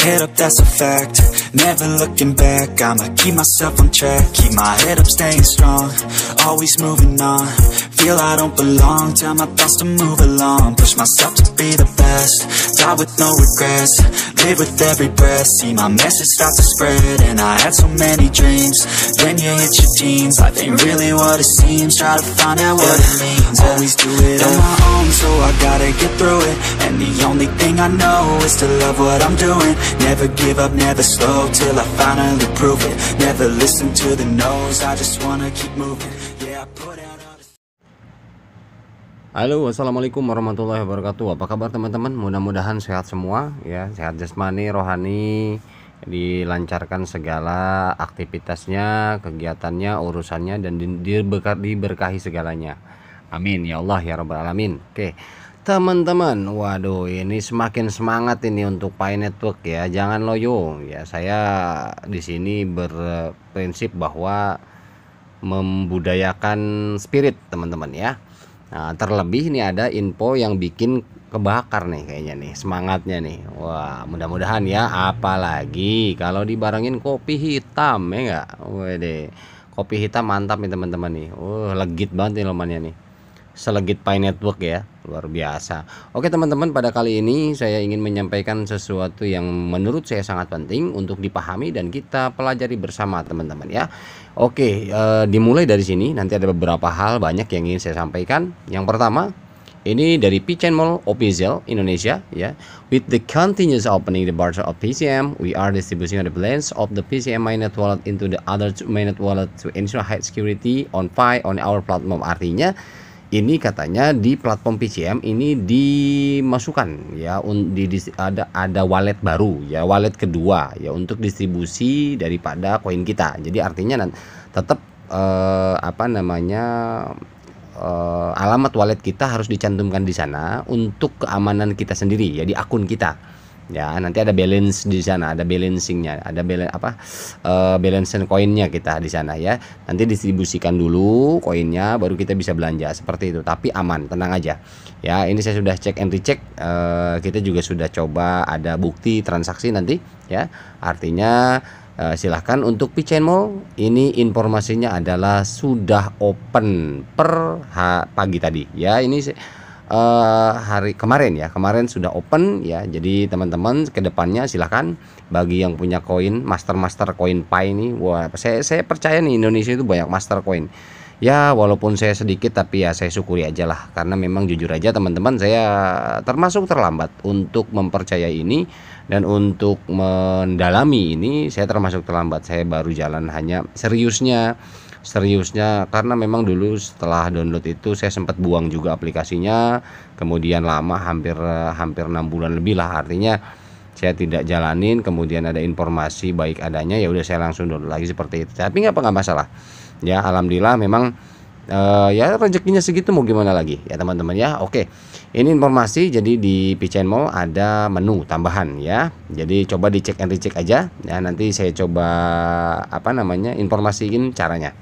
head up, that's a fact Never looking back, I'ma keep myself on track Keep my head up, staying strong, always moving on Feel I don't belong, tell my thoughts to move along Push myself to be the best, die with no regrets Live with every breath, see my message start to spread And I had so many dreams, then you hit your teens Life ain't really what it seems, try to find out what it means Always do it on my own, so I gotta get through it And the only thing I know is to love what I'm doing Never give up, never slow Till I finally prove it Never listen to the no's I just wanna keep moving Yeah, I put out Halo assalamualaikum warahmatullahi wabarakatuh apa kabar teman-teman mudah-mudahan sehat semua ya sehat jasmani rohani dilancarkan segala aktivitasnya kegiatannya urusannya dan diberkahi segalanya amin ya Allah ya rabbal alamin oke teman-teman waduh ini semakin semangat ini untuk Pi Network ya jangan loyo ya saya di sini berprinsip bahwa membudayakan spirit teman-teman ya nah, terlebih ini ada info yang bikin kebakar nih kayaknya nih semangatnya nih wah mudah-mudahan ya apalagi kalau dibarengin kopi hitam ya enggak wede kopi hitam mantap nih teman-teman nih uh legit banget nih lomannya nih Selegit Pi Network ya luar biasa Oke teman-teman pada kali ini saya ingin menyampaikan sesuatu yang menurut saya sangat penting untuk dipahami dan kita pelajari bersama teman-teman ya Oke e, dimulai dari sini nanti ada beberapa hal banyak yang ingin saya sampaikan yang pertama ini dari PCN Mall Official Indonesia ya. With the continuous opening the barter of PCM, we are distributing the balance of the PCM mainnet wallet into the other mainnet wallet to ensure high security on Pi on our platform. Artinya ini katanya di platform PCM ini dimasukkan ya di, di, ada ada wallet baru ya wallet kedua ya untuk distribusi daripada koin kita jadi artinya tetap eh, apa namanya eh, alamat wallet kita harus dicantumkan di sana untuk keamanan kita sendiri ya di akun kita ya nanti ada balance di sana ada balancingnya ada eh, balance apa uh, balancing koinnya kita di sana ya nanti distribusikan dulu koinnya baru kita bisa belanja seperti itu tapi aman tenang aja ya ini saya sudah cek and recheck uh, kita juga sudah coba ada bukti transaksi nanti ya artinya uh, silahkan untuk PCN Mall ini informasinya adalah sudah open per pagi tadi ya ini uh, hari kemarin ya kemarin sudah open ya jadi teman-teman kedepannya silahkan bagi yang punya koin master master koin pai ini wah saya saya percaya nih Indonesia itu banyak master koin ya walaupun saya sedikit tapi ya saya syukuri aja lah karena memang jujur aja teman-teman saya termasuk terlambat untuk mempercayai ini dan untuk mendalami ini saya termasuk terlambat saya baru jalan hanya seriusnya seriusnya karena memang dulu setelah download itu saya sempat buang juga aplikasinya kemudian lama hampir eh, hampir enam bulan lebih lah artinya saya tidak jalanin kemudian ada informasi baik adanya ya udah saya langsung download lagi seperti itu tapi nggak apa nggak masalah ya alhamdulillah memang uh, ya rezekinya segitu mau gimana lagi ya teman-teman ya oke ini informasi jadi di Pichain Mall ada menu tambahan ya jadi coba dicek and recheck aja ya nanti saya coba apa namanya informasiin caranya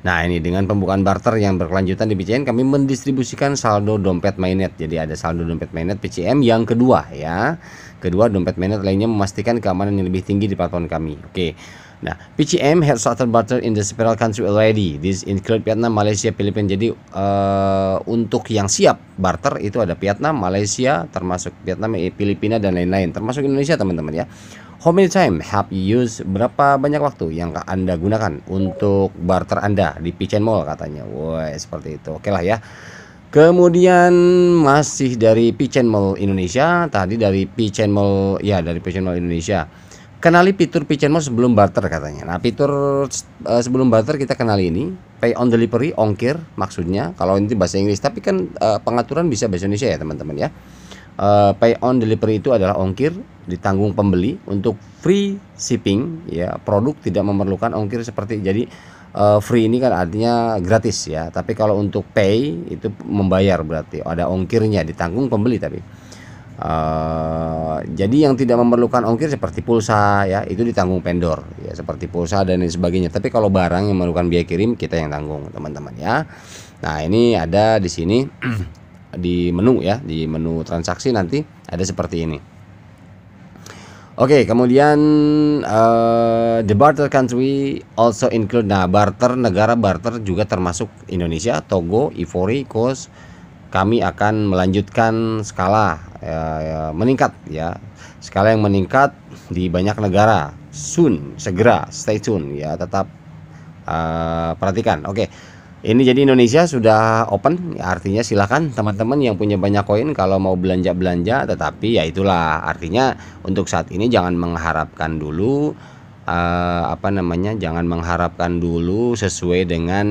Nah ini dengan pembukaan barter yang berkelanjutan di PCN kami mendistribusikan saldo dompet mainnet. Jadi ada saldo dompet mainnet PCM yang kedua ya. Kedua dompet mainnet lainnya memastikan keamanan yang lebih tinggi di platform kami. Oke. Nah, PCM had southern border in the several country already. This include Vietnam, Malaysia, Filipina. Jadi uh, untuk yang siap barter itu ada Vietnam, Malaysia, termasuk Vietnam, eh, Filipina dan lain-lain, termasuk Indonesia teman-teman ya. How many time have you used? Berapa banyak waktu yang Anda gunakan untuk barter Anda di PCM Mall katanya. Woi, seperti itu. Oke lah ya. Kemudian masih dari PCM Mall Indonesia, tadi dari PCM Mall ya dari PCM Mall Indonesia. Kenali fitur pigeon mode sebelum barter katanya. Nah, fitur uh, sebelum barter kita kenali ini pay on delivery ongkir maksudnya kalau ini bahasa Inggris tapi kan uh, pengaturan bisa bahasa Indonesia ya teman-teman ya. Uh, pay on delivery itu adalah ongkir ditanggung pembeli untuk free shipping ya produk tidak memerlukan ongkir seperti jadi uh, free ini kan artinya gratis ya tapi kalau untuk pay itu membayar berarti ada ongkirnya ditanggung pembeli tapi Uh, jadi yang tidak memerlukan ongkir seperti pulsa ya itu ditanggung pendor ya seperti pulsa dan lain sebagainya. Tapi kalau barang yang memerlukan biaya kirim kita yang tanggung teman-teman ya. Nah ini ada di sini di menu ya di menu transaksi nanti ada seperti ini. Oke, okay, kemudian uh, the barter country also include nah barter negara barter juga termasuk Indonesia, Togo, Ivory Coast. Kami akan melanjutkan skala Ya, ya, meningkat ya skala yang meningkat di banyak negara soon segera stay tune ya tetap uh, perhatikan oke okay. ini jadi Indonesia sudah open ya, artinya silahkan teman-teman yang punya banyak koin kalau mau belanja belanja tetapi ya itulah artinya untuk saat ini jangan mengharapkan dulu uh, apa namanya jangan mengharapkan dulu sesuai dengan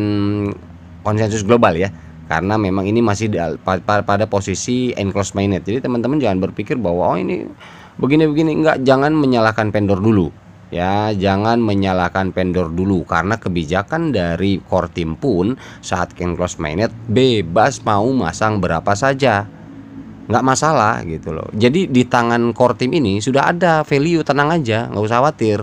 konsensus global ya karena memang ini masih pada posisi enclosed magnet. Jadi teman-teman jangan berpikir bahwa oh ini begini-begini enggak jangan menyalahkan pendor dulu. Ya, jangan menyalahkan pendor dulu karena kebijakan dari core team pun saat enclosed magnet bebas mau masang berapa saja. enggak masalah gitu loh. Jadi di tangan core team ini sudah ada value, tenang aja, enggak usah khawatir.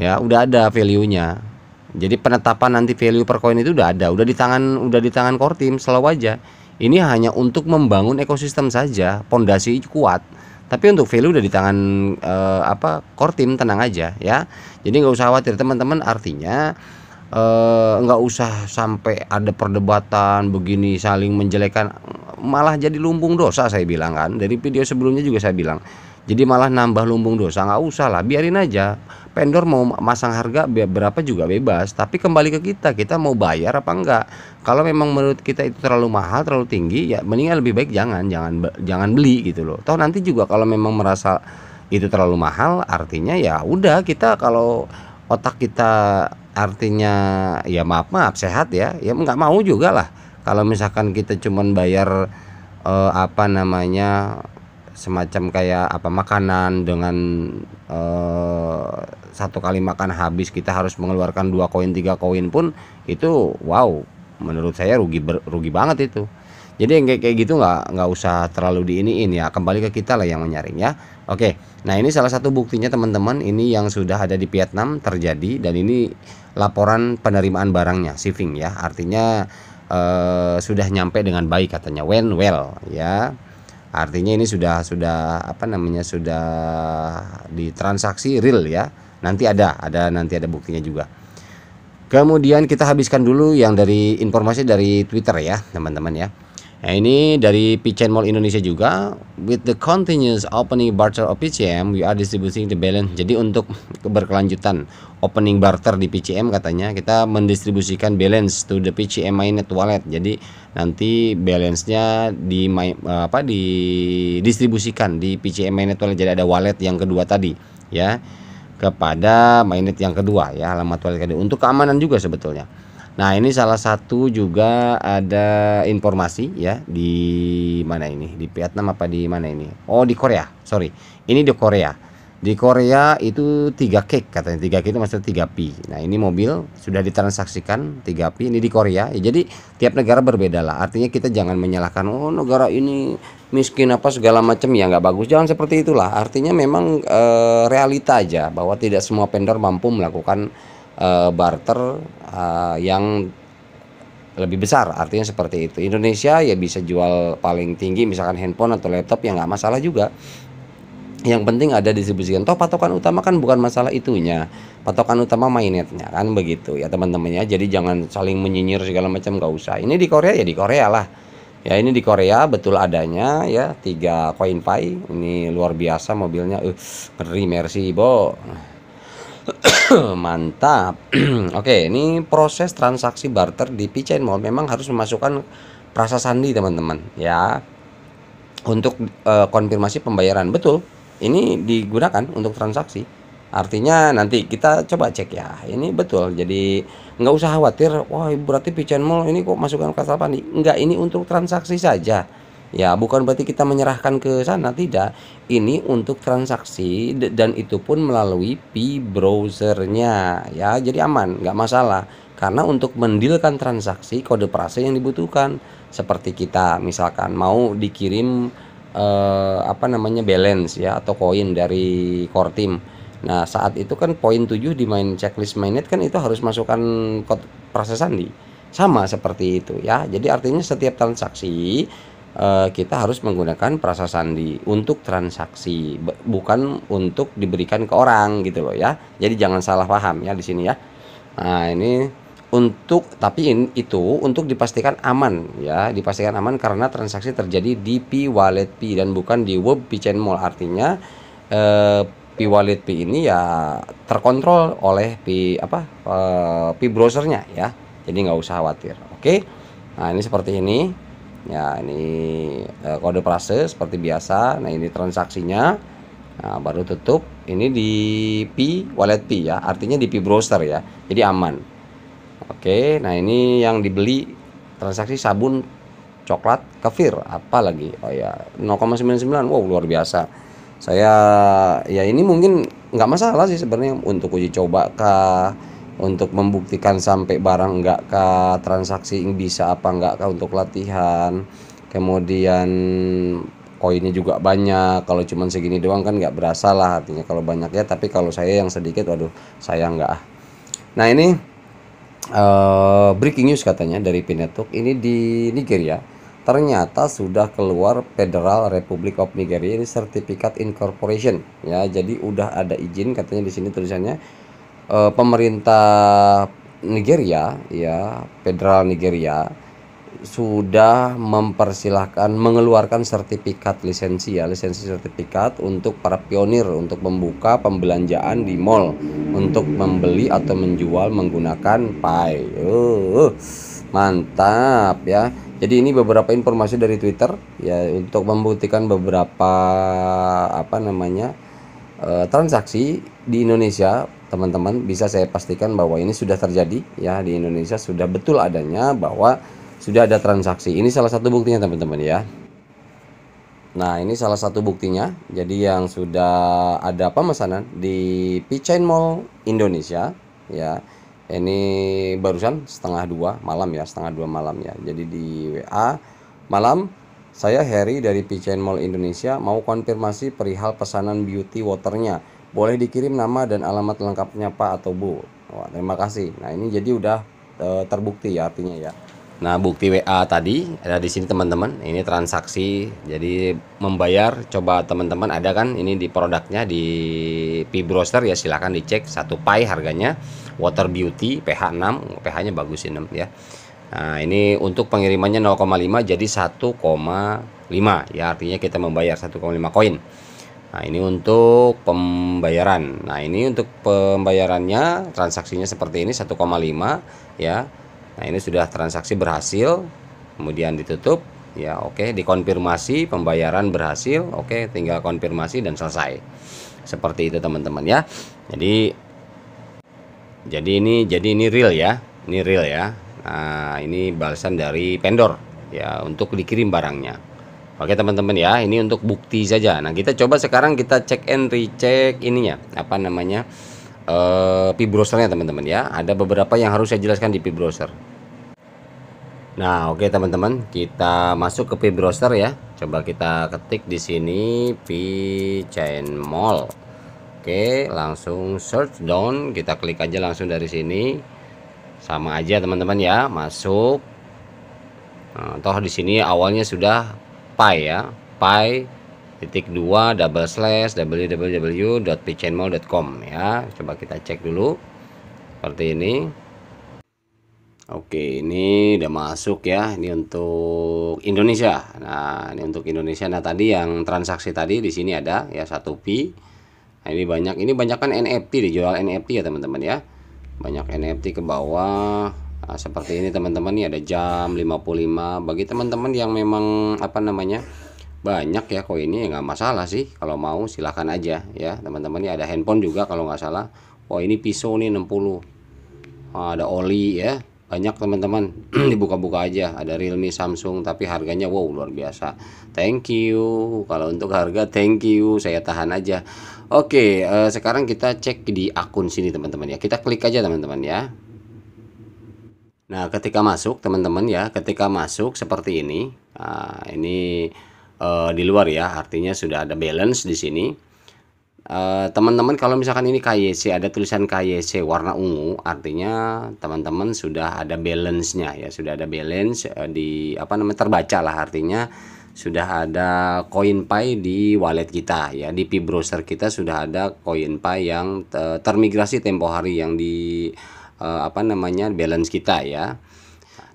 Ya, udah ada value-nya jadi penetapan nanti value per koin itu udah ada, udah di tangan udah di tangan core team selalu aja. Ini hanya untuk membangun ekosistem saja, pondasi kuat. Tapi untuk value udah di tangan eh, apa core team tenang aja ya. Jadi nggak usah khawatir teman-teman. Artinya eh, nggak usah sampai ada perdebatan begini saling menjelekan, malah jadi lumbung dosa saya bilang kan. Dari video sebelumnya juga saya bilang. Jadi malah nambah lumbung dosa nggak usah lah, biarin aja vendor mau masang harga berapa juga bebas tapi kembali ke kita kita mau bayar apa enggak kalau memang menurut kita itu terlalu mahal terlalu tinggi ya mendingan lebih baik jangan jangan jangan beli gitu loh toh nanti juga kalau memang merasa itu terlalu mahal artinya ya udah kita kalau otak kita artinya ya maaf maaf sehat ya ya nggak mau juga lah kalau misalkan kita cuman bayar eh, apa namanya semacam kayak apa makanan dengan eh, satu kali makan habis kita harus mengeluarkan dua koin tiga koin pun itu wow menurut saya rugi ber, rugi banget itu jadi yang kayak gitu nggak nggak usah terlalu diiniin ya kembali ke kita lah yang menyaring ya oke nah ini salah satu buktinya teman-teman ini yang sudah ada di Vietnam terjadi dan ini laporan penerimaan barangnya shipping ya artinya eh, sudah nyampe dengan baik katanya when well ya artinya ini sudah sudah apa namanya sudah ditransaksi real ya Nanti ada, ada nanti ada buktinya juga. Kemudian kita habiskan dulu yang dari informasi dari Twitter ya, teman-teman ya. Nah, ini dari Pichain Mall Indonesia juga. With the continuous opening barter of PCM, we are distributing the balance. Jadi untuk berkelanjutan opening barter di PCM katanya kita mendistribusikan balance to the PCM mainnet wallet. Jadi nanti balance-nya di eh, apa di distribusikan di PCM mainnet wallet. Jadi ada wallet yang kedua tadi ya kepada magnet yang kedua ya alamat wallet kedua untuk keamanan juga sebetulnya nah ini salah satu juga ada informasi ya di mana ini di Vietnam apa di mana ini oh di Korea sorry ini di Korea di Korea itu 3 kek katanya 3 kek itu maksudnya 3 pi. Nah ini mobil sudah ditransaksikan 3 pi ini di Korea. Ya, jadi tiap negara berbeda lah. Artinya kita jangan menyalahkan oh negara ini miskin apa segala macam ya nggak bagus. Jangan seperti itulah. Artinya memang e, realita aja bahwa tidak semua vendor mampu melakukan e, barter e, yang lebih besar artinya seperti itu Indonesia ya bisa jual paling tinggi misalkan handphone atau laptop ya nggak masalah juga yang penting ada distribusikan toh patokan utama kan bukan masalah itunya patokan utama mainetnya kan begitu ya teman-teman ya jadi jangan saling menyinyir segala macam gak usah ini di Korea ya di Korea lah ya ini di Korea betul adanya ya tiga koin Pai ini luar biasa mobilnya uh, ngeri merci bo mantap oke ini proses transaksi barter di Pichain Mall memang harus memasukkan prasa sandi teman-teman ya untuk uh, konfirmasi pembayaran betul ini digunakan untuk transaksi artinya nanti kita coba cek ya ini betul jadi nggak usah khawatir wah berarti Pigeon Mall ini kok masukkan ke Pandi nggak ini untuk transaksi saja ya bukan berarti kita menyerahkan ke sana tidak ini untuk transaksi dan itu pun melalui p browsernya ya jadi aman nggak masalah karena untuk mendilkan transaksi kode prase yang dibutuhkan seperti kita misalkan mau dikirim eh, apa namanya balance ya atau koin dari core team. Nah, saat itu kan poin 7 di main checklist mainnet kan itu harus masukkan kode proses sandi. Sama seperti itu ya. Jadi artinya setiap transaksi eh, kita harus menggunakan proses sandi untuk transaksi bukan untuk diberikan ke orang gitu loh ya. Jadi jangan salah paham ya di sini ya. Nah, ini untuk tapi in, itu untuk dipastikan aman ya dipastikan aman karena transaksi terjadi di P Wallet P dan bukan di Web P Mall artinya eh, P Wallet P ini ya terkontrol oleh P apa eh, P browsernya ya jadi nggak usah khawatir oke nah ini seperti ini ya ini eh, kode prase seperti biasa nah ini transaksinya nah, baru tutup ini di P Wallet P ya artinya di P browser ya jadi aman Oke, nah ini yang dibeli transaksi sabun coklat kefir apa lagi? Oh ya 0,99. Wow luar biasa. Saya ya ini mungkin nggak masalah sih sebenarnya untuk uji coba kah untuk membuktikan sampai barang nggak ke transaksi bisa apa nggak kah untuk latihan kemudian koinnya juga banyak kalau cuman segini doang kan nggak berasa lah artinya kalau banyak ya tapi kalau saya yang sedikit waduh saya nggak ah. nah ini uh, breaking news katanya dari Pinetuk ini di Nigeria ternyata sudah keluar Federal Republic of Nigeria ini sertifikat incorporation ya jadi udah ada izin katanya di sini tulisannya uh, pemerintah Nigeria ya Federal Nigeria sudah mempersilahkan mengeluarkan sertifikat lisensi ya lisensi sertifikat untuk para pionir untuk membuka pembelanjaan di mall untuk membeli atau menjual menggunakan pay uh, mantap ya jadi ini beberapa informasi dari Twitter ya untuk membuktikan beberapa apa namanya eh, transaksi di Indonesia teman-teman bisa saya pastikan bahwa ini sudah terjadi ya di Indonesia sudah betul adanya bahwa sudah ada transaksi. Ini salah satu buktinya teman-teman ya. Nah ini salah satu buktinya. Jadi yang sudah ada pemesanan di Pichain Mall Indonesia ya. Ini barusan setengah dua malam ya, setengah dua malam ya. Jadi di WA malam saya Harry dari Pichain Mall Indonesia mau konfirmasi perihal pesanan beauty waternya. Boleh dikirim nama dan alamat lengkapnya Pak atau Bu. Wah, terima kasih. Nah ini jadi udah eh, terbukti ya artinya ya. Nah, bukti WA tadi ada di sini teman-teman. Ini transaksi jadi membayar coba teman-teman ada kan ini di produknya di P browser ya silahkan dicek satu pie harganya Water Beauty PH6, pH-nya bagus ini ya. Nah, ini untuk pengirimannya 0,5 jadi 1,5 ya artinya kita membayar 1,5 koin. Nah, ini untuk pembayaran. Nah, ini untuk pembayarannya transaksinya seperti ini 1,5 ya Nah, ini sudah transaksi berhasil, kemudian ditutup, ya oke, okay. dikonfirmasi pembayaran berhasil, oke, okay. tinggal konfirmasi dan selesai. Seperti itu teman-teman ya. Jadi jadi ini jadi ini real ya. Ini real ya. Nah, ini balasan dari Pendor ya untuk dikirim barangnya. Oke teman-teman ya, ini untuk bukti saja. Nah, kita coba sekarang kita cek and recheck ininya, apa namanya? eh, browsernya teman-teman ya. Ada beberapa yang harus saya jelaskan di browser. Nah, oke okay, teman-teman, kita masuk ke pin browser ya. Coba kita ketik di sini Pi Chain Mall. Oke, okay, langsung search down, kita klik aja langsung dari sini. Sama aja teman-teman ya, masuk. Nah, toh di sini awalnya sudah pi ya, pi titik dua double slash www.pchainmall.com ya. Coba kita cek dulu. Seperti ini. Oke, ini udah masuk ya. Ini untuk Indonesia. Nah, ini untuk Indonesia. Nah, tadi yang transaksi tadi di sini ada ya satu p Nah, ini banyak ini banyak kan NFT dijual NFT ya, teman-teman ya. Banyak NFT ke bawah. Nah, seperti ini teman-teman ya. ada jam 55 bagi teman-teman yang memang apa namanya? banyak ya kok ini ya nggak masalah sih kalau mau silahkan aja ya teman-teman ini ada handphone juga kalau nggak salah oh ini pisau nih 60 nah, ada oli ya banyak teman-teman dibuka-buka aja ada Realme Samsung tapi harganya wow luar biasa thank you kalau untuk harga thank you saya tahan aja oke eh, sekarang kita cek di akun sini teman-teman ya kita klik aja teman-teman ya nah ketika masuk teman-teman ya ketika masuk seperti ini nah, ini eh, di luar ya artinya sudah ada balance di sini Eh, teman-teman kalau misalkan ini KYC ada tulisan KYC warna ungu artinya teman-teman sudah ada balance-nya ya sudah ada balance uh, di apa namanya terbaca lah artinya sudah ada koin pay di wallet kita ya di Pi browser kita sudah ada koin pay yang eh, termigrasi tempo hari yang di uh, apa namanya balance kita ya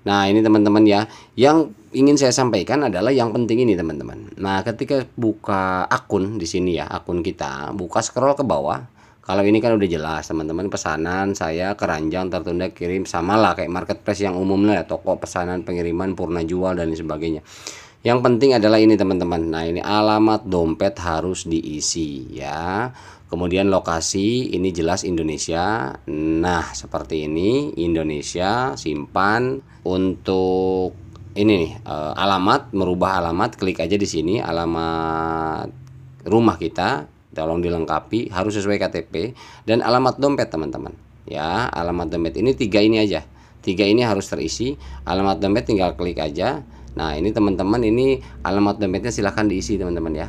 nah ini teman-teman ya yang ingin saya sampaikan adalah yang penting ini teman-teman. Nah, ketika buka akun di sini ya, akun kita, buka scroll ke bawah. Kalau ini kan udah jelas teman-teman pesanan saya keranjang tertunda kirim sama samalah kayak marketplace yang umumnya ya, toko pesanan pengiriman purna jual dan sebagainya. Yang penting adalah ini teman-teman. Nah, ini alamat dompet harus diisi ya. Kemudian lokasi ini jelas Indonesia. Nah, seperti ini Indonesia simpan untuk ini nih uh, alamat merubah alamat klik aja di sini alamat rumah kita tolong dilengkapi harus sesuai KTP dan alamat dompet teman-teman ya alamat dompet ini tiga ini aja tiga ini harus terisi alamat dompet tinggal klik aja nah ini teman-teman ini alamat dompetnya silahkan diisi teman-teman ya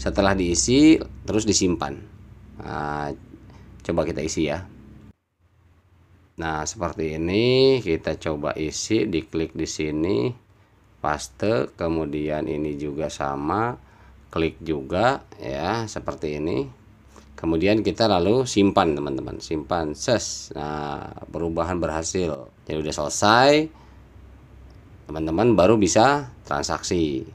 setelah diisi terus disimpan nah, coba kita isi ya Nah, seperti ini kita coba isi, diklik di sini, paste, kemudian ini juga sama, klik juga ya, seperti ini. Kemudian kita lalu simpan teman-teman, simpan ses. Nah, perubahan berhasil. Jadi udah selesai. Teman-teman baru bisa transaksi.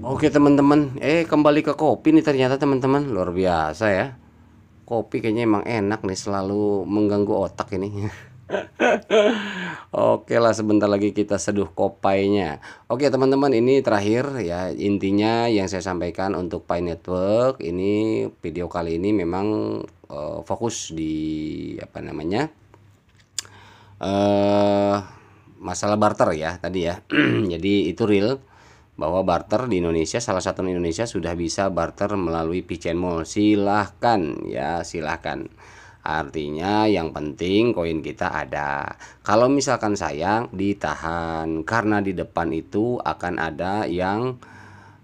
Oke teman-teman, eh kembali ke kopi nih ternyata teman-teman luar biasa ya. Kopi kayaknya emang enak nih selalu mengganggu otak ini. Oke lah sebentar lagi kita seduh kopainya. Oke teman-teman ini terakhir ya intinya yang saya sampaikan untuk Pi Network ini video kali ini memang uh, fokus di apa namanya uh, masalah barter ya tadi ya. Jadi itu real bahwa barter di Indonesia salah satu Indonesia sudah bisa barter melalui Mall. Silahkan ya silahkan Artinya yang penting koin kita ada. Kalau misalkan sayang ditahan karena di depan itu akan ada yang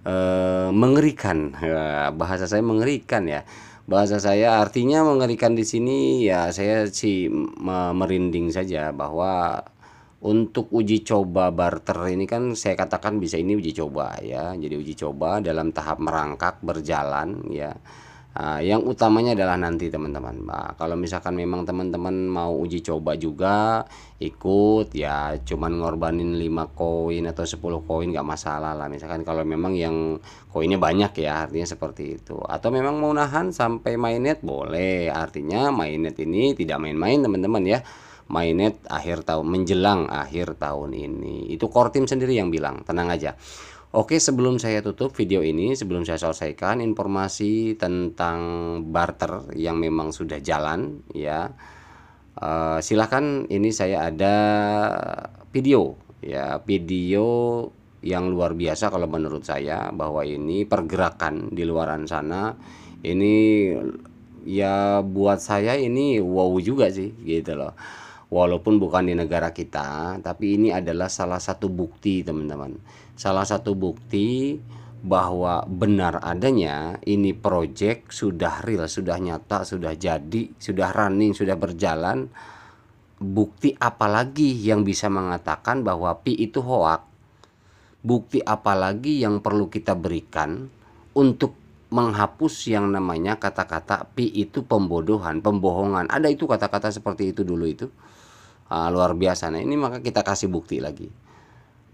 eh, mengerikan. Bahasa saya mengerikan ya. Bahasa saya artinya mengerikan di sini ya saya sih merinding saja bahwa untuk uji coba barter ini kan saya katakan bisa ini uji coba ya. Jadi uji coba dalam tahap merangkak berjalan ya Ah, yang utamanya adalah nanti teman-teman. Nah, kalau misalkan memang teman-teman mau uji coba juga ikut ya cuman ngorbanin 5 koin atau 10 koin gak masalah lah. Misalkan kalau memang yang koinnya banyak ya artinya seperti itu. Atau memang mau nahan sampai mainnet boleh. Artinya mainnet ini tidak main-main teman-teman ya. Mainnet akhir tahun menjelang akhir tahun ini. Itu core team sendiri yang bilang, tenang aja. Oke, sebelum saya tutup video ini, sebelum saya selesaikan informasi tentang barter yang memang sudah jalan, ya. Uh, eh, silahkan ini saya ada video, ya, video yang luar biasa kalau menurut saya bahwa ini pergerakan di luaran sana ini ya buat saya ini wow juga sih gitu loh walaupun bukan di negara kita, tapi ini adalah salah satu bukti, teman-teman. Salah satu bukti bahwa benar adanya ini proyek sudah real, sudah nyata, sudah jadi, sudah running, sudah berjalan. Bukti apalagi yang bisa mengatakan bahwa pi itu hoak? Bukti apalagi yang perlu kita berikan untuk menghapus yang namanya kata-kata pi itu pembodohan, pembohongan. Ada itu kata-kata seperti itu dulu itu ah, luar biasa nah ini maka kita kasih bukti lagi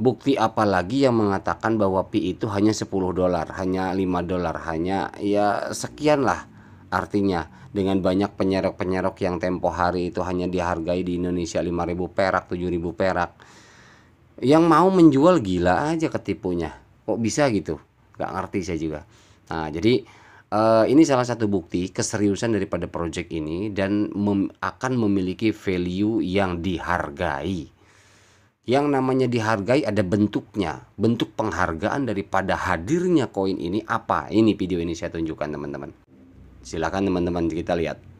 bukti apa lagi yang mengatakan bahwa pi itu hanya 10 dolar hanya 5 dolar hanya ya sekianlah artinya dengan banyak penyerok-penyerok yang tempo hari itu hanya dihargai di Indonesia 5000 perak 7000 perak yang mau menjual gila aja ketipunya kok bisa gitu Gak ngerti saya juga nah jadi Uh, ini salah satu bukti keseriusan daripada project ini dan mem akan memiliki value yang dihargai. Yang namanya dihargai ada bentuknya, bentuk penghargaan daripada hadirnya koin ini apa? Ini video ini saya tunjukkan teman-teman. Silakan teman-teman kita lihat.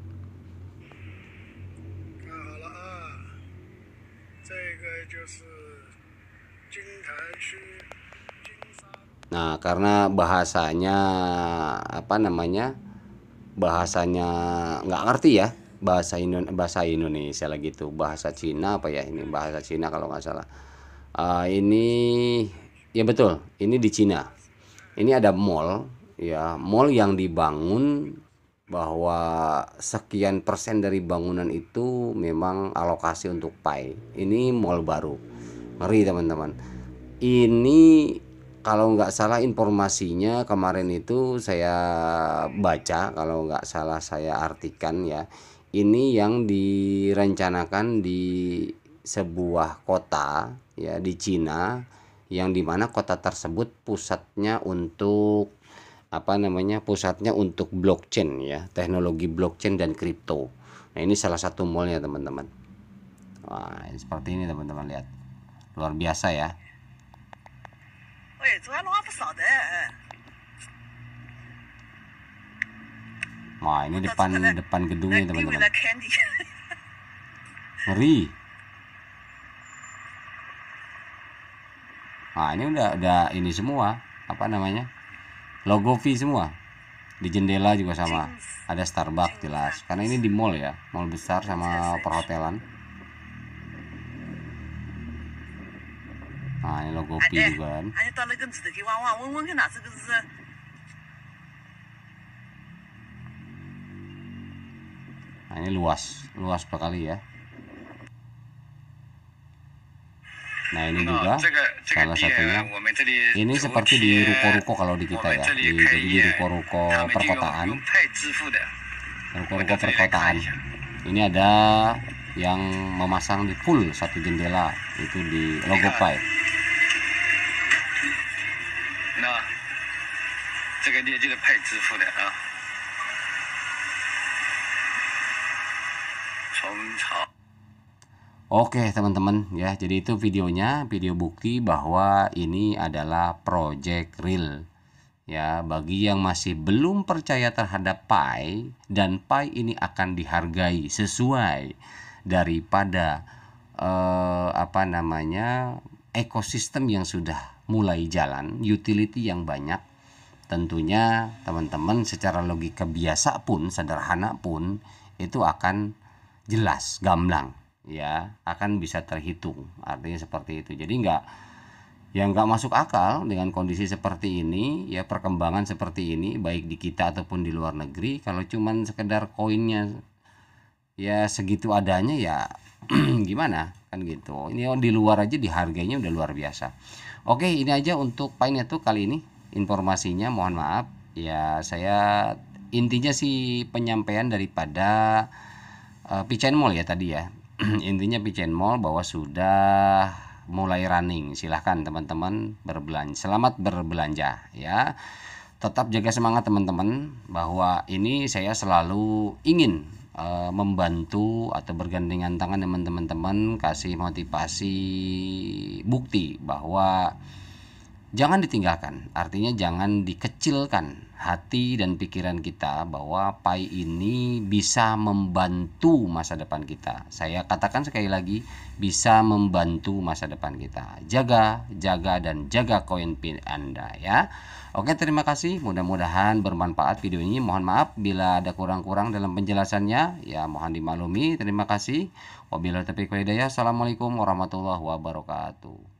Nah, karena bahasanya apa namanya? Bahasanya nggak ngerti ya bahasa Indon bahasa Indonesia lagi tuh bahasa Cina apa ya ini bahasa Cina kalau nggak salah uh, ini ya betul ini di Cina ini ada mall ya mall yang dibangun bahwa sekian persen dari bangunan itu memang alokasi untuk PAI ini mall baru ngeri teman-teman ini kalau nggak salah informasinya kemarin itu saya baca kalau nggak salah saya artikan ya ini yang direncanakan di sebuah kota ya di Cina yang dimana kota tersebut pusatnya untuk apa namanya pusatnya untuk blockchain ya teknologi blockchain dan kripto nah ini salah satu mallnya teman-teman wah seperti ini teman-teman lihat luar biasa ya 喂，昨天弄还不少的。Wah ini depan depan gedungnya teman-teman. Ngeri. Nah ini udah udah ini semua apa namanya logo V semua di jendela juga sama ada Starbucks jelas karena ini di mall ya mall besar sama perhotelan. Nah, ini logo eh, P eh, juga kan. Nah, ini luas, luas sekali ya. Nah, ini nah, juga salah ya. satunya. Ini seperti di ruko-ruko kalau di kita ya. Di, jadi di ya. ruko-ruko perkotaan. Ruko-ruko perkotaan. Ya. Ini ada yang memasang di full satu jendela itu di logo iya. pipe. 这个你也记得配支付的啊。Oke teman-teman ya jadi itu videonya video bukti bahwa ini adalah project real ya bagi yang masih belum percaya terhadap pai dan pai ini akan dihargai sesuai daripada eh, apa namanya ekosistem yang sudah mulai jalan utility yang banyak tentunya teman-teman secara logika biasa pun sederhana pun itu akan jelas gamblang ya akan bisa terhitung artinya seperti itu jadi nggak yang nggak masuk akal dengan kondisi seperti ini ya perkembangan seperti ini baik di kita ataupun di luar negeri kalau cuman sekedar koinnya ya segitu adanya ya gimana kan gitu ini di luar aja di harganya udah luar biasa oke ini aja untuk painnya tuh kali ini informasinya mohon maaf ya saya intinya sih penyampaian daripada uh, eh, Pichain Mall ya tadi ya intinya pichain Mall bahwa sudah mulai running silahkan teman-teman berbelanja selamat berbelanja ya tetap jaga semangat teman-teman bahwa ini saya selalu ingin e, membantu atau bergandengan tangan teman-teman kasih motivasi bukti bahwa Jangan ditinggalkan, artinya jangan dikecilkan hati dan pikiran kita bahwa PAI ini bisa membantu masa depan kita. Saya katakan sekali lagi, bisa membantu masa depan kita. Jaga, jaga, dan jaga koin pin Anda ya. Oke, terima kasih. Mudah-mudahan bermanfaat video ini. Mohon maaf bila ada kurang-kurang dalam penjelasannya. Ya, mohon dimaklumi. Terima kasih. Wabillahi taufiq walhidayah. Assalamualaikum warahmatullahi wabarakatuh.